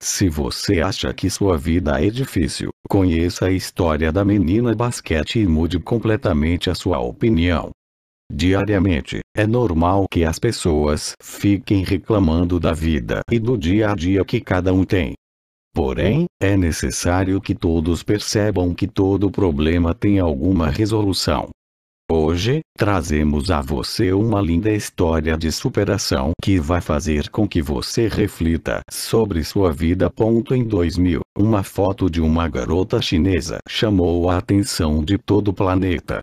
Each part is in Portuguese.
Se você acha que sua vida é difícil, conheça a história da menina basquete e mude completamente a sua opinião. Diariamente, é normal que as pessoas fiquem reclamando da vida e do dia a dia que cada um tem. Porém, é necessário que todos percebam que todo problema tem alguma resolução, Hoje, trazemos a você uma linda história de superação que vai fazer com que você reflita sobre sua vida. Em 2000, uma foto de uma garota chinesa chamou a atenção de todo o planeta.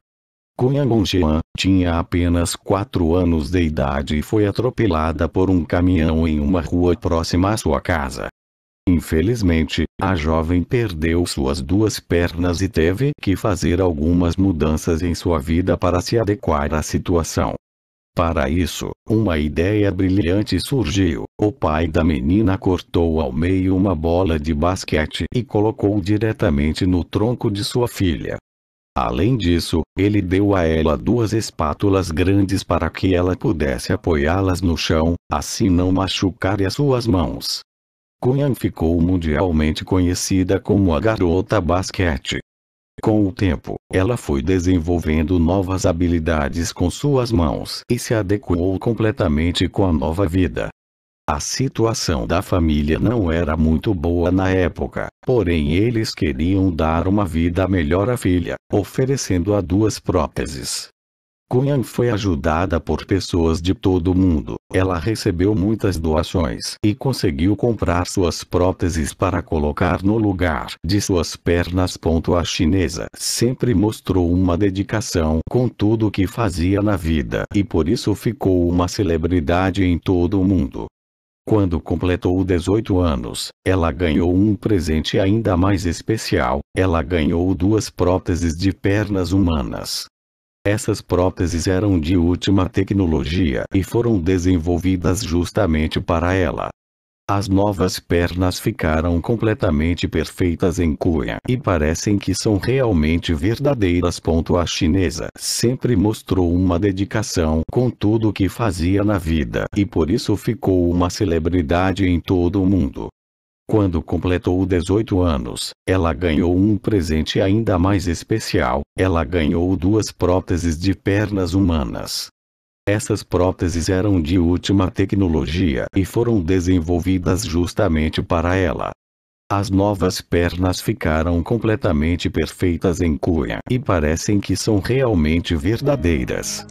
Kuan Gongxian tinha apenas 4 anos de idade e foi atropelada por um caminhão em uma rua próxima à sua casa. Infelizmente, a jovem perdeu suas duas pernas e teve que fazer algumas mudanças em sua vida para se adequar à situação. Para isso, uma ideia brilhante surgiu. O pai da menina cortou ao meio uma bola de basquete e colocou diretamente no tronco de sua filha. Além disso, ele deu a ela duas espátulas grandes para que ela pudesse apoiá-las no chão, assim não machucar as suas mãos. Koyan ficou mundialmente conhecida como a garota basquete. Com o tempo, ela foi desenvolvendo novas habilidades com suas mãos e se adequou completamente com a nova vida. A situação da família não era muito boa na época, porém eles queriam dar uma vida melhor à filha, oferecendo-a duas próteses, Cunha foi ajudada por pessoas de todo o mundo. Ela recebeu muitas doações e conseguiu comprar suas próteses para colocar no lugar de suas pernas. A chinesa sempre mostrou uma dedicação com tudo o que fazia na vida e por isso ficou uma celebridade em todo o mundo. Quando completou 18 anos, ela ganhou um presente ainda mais especial, ela ganhou duas próteses de pernas humanas. Essas próteses eram de última tecnologia e foram desenvolvidas justamente para ela. As novas pernas ficaram completamente perfeitas em cunha e parecem que são realmente verdadeiras. A chinesa sempre mostrou uma dedicação com tudo o que fazia na vida e por isso ficou uma celebridade em todo o mundo. Quando completou 18 anos, ela ganhou um presente ainda mais especial, ela ganhou duas próteses de pernas humanas. Essas próteses eram de última tecnologia e foram desenvolvidas justamente para ela. As novas pernas ficaram completamente perfeitas em cunha e parecem que são realmente verdadeiras.